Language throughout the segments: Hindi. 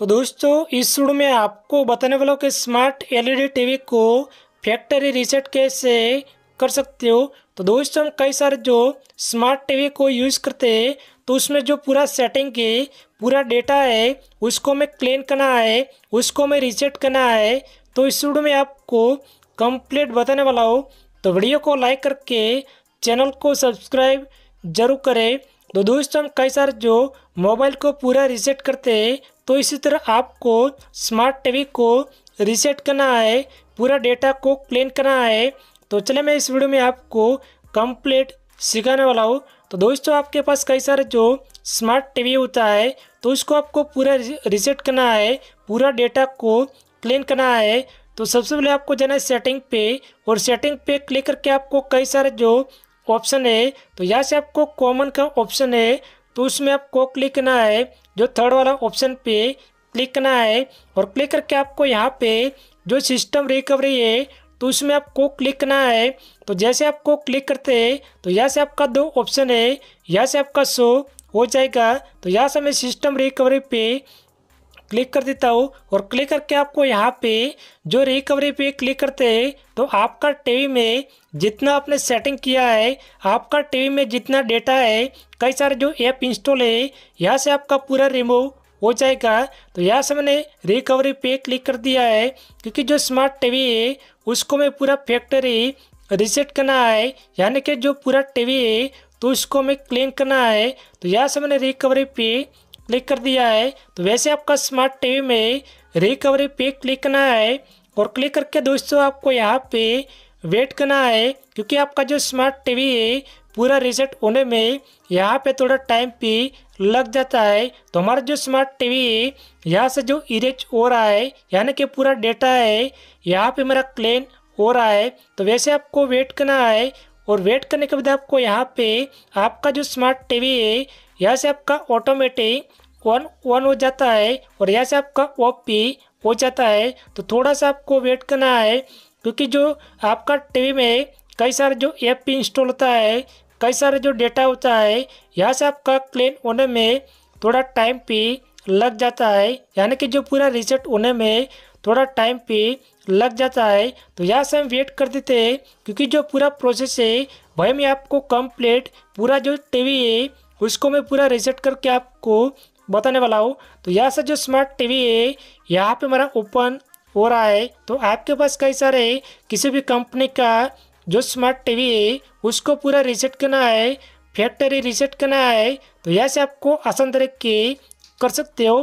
तो दोस्तों इस वीडियो में आपको बताने वाला कि स्मार्ट एलईडी टीवी को फैक्ट्री रीसेट कैसे कर सकते हो तो दोस्तों हम कई सारे जो स्मार्ट टीवी को यूज़ करते हैं तो उसमें जो पूरा सेटिंग है पूरा डेटा है उसको हमें क्लीन करना है उसको हमें रिसेट करना है तो इस वीडियो में आपको कंप्लीट बताने वाला हो तो वीडियो को लाइक करके चैनल को सब्सक्राइब जरूर करें तो दोस्तों हम कई सारे जो मोबाइल को पूरा रिसेट करते हैं तो इसी तरह आपको स्मार्ट टीवी को रिसेट करना है पूरा डेटा को क्लीन करना है तो चले मैं इस वीडियो में आपको कंप्लीट सिखाने वाला हूँ तो दोस्तों आपके पास कई सारे जो स्मार्ट टीवी होता है तो उसको आपको पूरा रिसेट करना है पूरा डेटा को क्लीन करना है तो सबसे पहले आपको जाना है सेटिंग पे और सेटिंग पे क्लिक करके आपको कई सारे जो ऑप्शन है तो यहाँ से आपको कॉमन का ऑप्शन है तो उसमें आपको क्लिक करना है जो थर्ड वाला ऑप्शन पे क्लिक करना है और क्लिक करके आपको यहाँ पे जो सिस्टम रिकवरी है तो उसमें आपको क्लिक करना है तो जैसे आपको क्लिक करते हैं तो यहाँ से आपका दो ऑप्शन है यहाँ से आपका शो हो जाएगा तो यहाँ से हमें सिस्टम रिकवरी पे क्लिक कर देता हूँ और क्लिक करके आपको यहाँ पे जो रिकवरी पे क्लिक करते हैं तो आपका टीवी में जितना आपने सेटिंग किया है आपका टीवी में जितना डेटा है कई सारे जो ऐप इंस्टॉल है यहाँ से आपका पूरा रिमूव हो जाएगा तो यहाँ से मैंने रिकवरी पे क्लिक कर दिया है क्योंकि जो स्मार्ट टीवी है उसको मैं पूरा फैक्ट्री रिसेट करना है यानी कि जो पूरा टीवी है तो उसको मैं क्लेम करना है तो यहाँ से मैंने रिकवरी पे क्लिक कर दिया है तो वैसे आपका स्मार्ट टीवी में रिकवरी पे क्लिक करना है और क्लिक करके दोस्तों आपको यहाँ पे वेट करना है क्योंकि आपका जो स्मार्ट टीवी है पूरा रिसेट होने में यहाँ पे थोड़ा टाइम पे लग जाता है तो हमारा जो स्मार्ट टीवी है यहाँ से जो इरेज हो रहा है यानी कि पूरा डेटा है यहाँ पे मेरा क्लेन हो रहा है तो वैसे आपको वेट करना है और वेट करने के बाद आपको यहाँ पे आपका जो स्मार्ट टीवी है यहाँ से आपका ऑटोमेटिक वन वन हो जाता है और यहाँ से आपका ऑफ भी हो जाता है तो थोड़ा सा आपको वेट करना है क्योंकि जो आपका टीवी में कई सारे जो ऐप भी इंस्टॉल होता है कई सारे जो डेटा होता है यहाँ से आपका क्लेन होने में थोड़ा टाइम भी लग जाता है यानी कि जो पूरा रिसेट होने में थोड़ा टाइम भी लग जाता है तो यहाँ से हम वेट कर देते हैं क्योंकि जो पूरा प्रोसेस है वही मैं आपको कंप्लीट पूरा जो टीवी है उसको मैं पूरा रिसेट करके आपको बताने वाला हूँ तो यहाँ से जो स्मार्ट टीवी है यहाँ पे मेरा ओपन हो रहा है तो आपके पास कई सारे किसी भी कंपनी का जो स्मार्ट टीवी है उसको पूरा रिसेट करना है फैक्ट्री रिसेट करना है तो यहाँ से आपको आसान तरीके कर सकते हो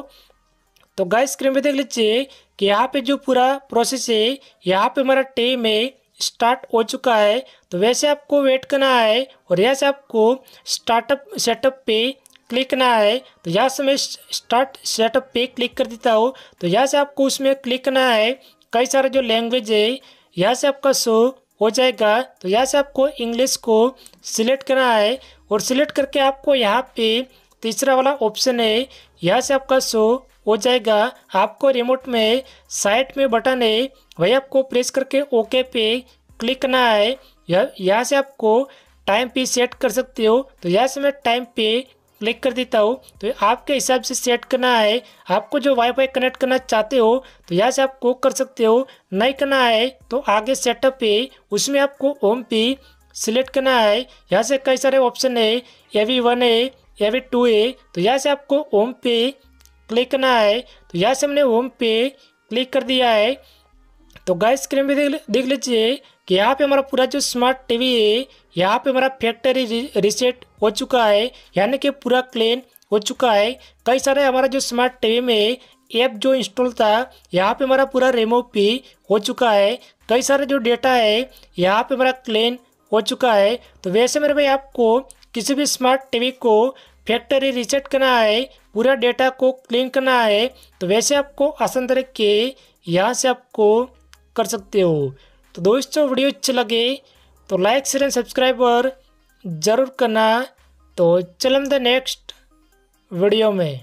तो गाय स्क्रीन पे देख लीजिए कि यहाँ पे जो पूरा प्रोसेस है यहाँ पे हमारा टीम में स्टार्ट हो चुका है तो वैसे आपको वेट करना है और यहाँ से आपको स्टार्टअप सेटअप पे क्लिक करना है तो यहाँ से मैं स्टार्ट सेटअप पे क्लिक कर देता हूँ तो यहाँ से आपको उसमें क्लिक करना है कई सारे जो लैंग्वेज है यहाँ से आपका शो हो जाएगा तो यहाँ से आपको इंग्लिश को सिलेक्ट करना है और सिलेक्ट करके आपको यहाँ पे तीसरा वाला ऑप्शन है यहाँ से आपका शो हो जाएगा आपको रिमोट में साइट में बटन है वही आपको प्रेस करके ओके पे क्लिक करना है यहाँ से आपको टाइम पे सेट कर सकते हो तो यहाँ से मैं टाइम पे क्लिक कर देता हूँ तो आपके हिसाब से सेट करना है आपको जो वाईफाई कनेक्ट करना चाहते हो तो यहाँ से आप कुक कर सकते हो नहीं करना है तो आगे सेटअप पे उसमें आपको ओम पे सिलेक्ट करना है यहाँ से कई सारे ऑप्शन है ए वी वन है ए वी टू है तो यहाँ से आपको ओम पे क्लिक करना है तो यहाँ से हमने ओम पे क्लिक कर दिया है तो गाइस स्क्रीन पे देख लीजिए कि यहाँ पे हमारा पूरा जो स्मार्ट टीवी है यहाँ पे हमारा फैक्ट्री रिसेट हो चुका है यानी कि पूरा क्लीन हो चुका है कई सारे हमारा जो स्मार्ट टीवी में ऐप जो इंस्टॉल था यहाँ पे हमारा पूरा रिमूव भी हो चुका है कई सारे जो डेटा है यहाँ पे हमारा क्लीन हो चुका है तो वैसे मेरे भाई आपको किसी भी स्मार्ट टीवी को फैक्ट्री रिसेट करना है पूरा डेटा को क्लीन करना है तो वैसे आपको आसान तरीके यहाँ से आपको कर सकते हो तो दोस्तों वीडियो अच्छे लगे तो लाइक शेयर एंड सब्सक्राइबर ज़रूर करना तो चलम द नेक्स्ट वीडियो में